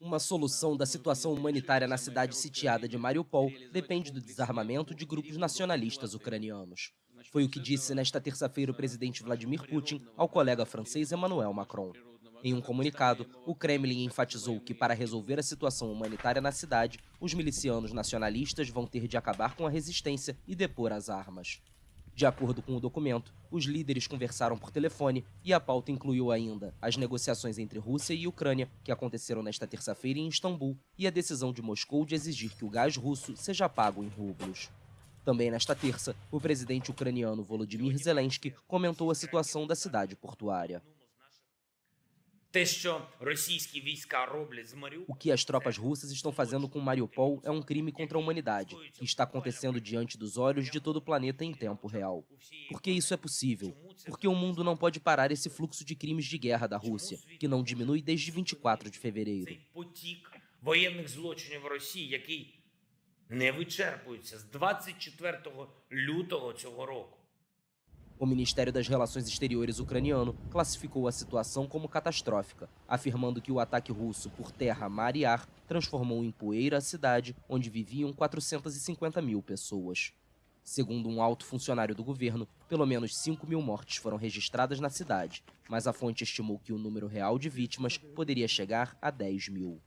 Uma solução da situação humanitária na cidade sitiada de Mariupol depende do desarmamento de grupos nacionalistas ucranianos. Foi o que disse nesta terça-feira o presidente Vladimir Putin ao colega francês Emmanuel Macron. Em um comunicado, o Kremlin enfatizou que, para resolver a situação humanitária na cidade, os milicianos nacionalistas vão ter de acabar com a resistência e depor as armas. De acordo com o documento, os líderes conversaram por telefone e a pauta incluiu ainda as negociações entre Rússia e Ucrânia, que aconteceram nesta terça-feira em Istambul, e a decisão de Moscou de exigir que o gás russo seja pago em rublos. Também nesta terça, o presidente ucraniano Volodymyr Zelensky comentou a situação da cidade portuária. O que as tropas russas estão fazendo com Mariupol é um crime contra a humanidade, que está acontecendo diante dos olhos de todo o planeta em tempo real. Porque isso é possível? Porque o mundo não pode parar esse fluxo de crimes de guerra da Rússia, que não diminui desde 24 de fevereiro. воєнних злочинів Росії, який не вичерпується з 24 лютого цього року. O Ministério das Relações Exteriores ucraniano classificou a situação como catastrófica, afirmando que o ataque russo por terra, mar e ar transformou em poeira a cidade onde viviam 450 mil pessoas. Segundo um alto funcionário do governo, pelo menos 5 mil mortes foram registradas na cidade, mas a fonte estimou que o número real de vítimas poderia chegar a 10 mil.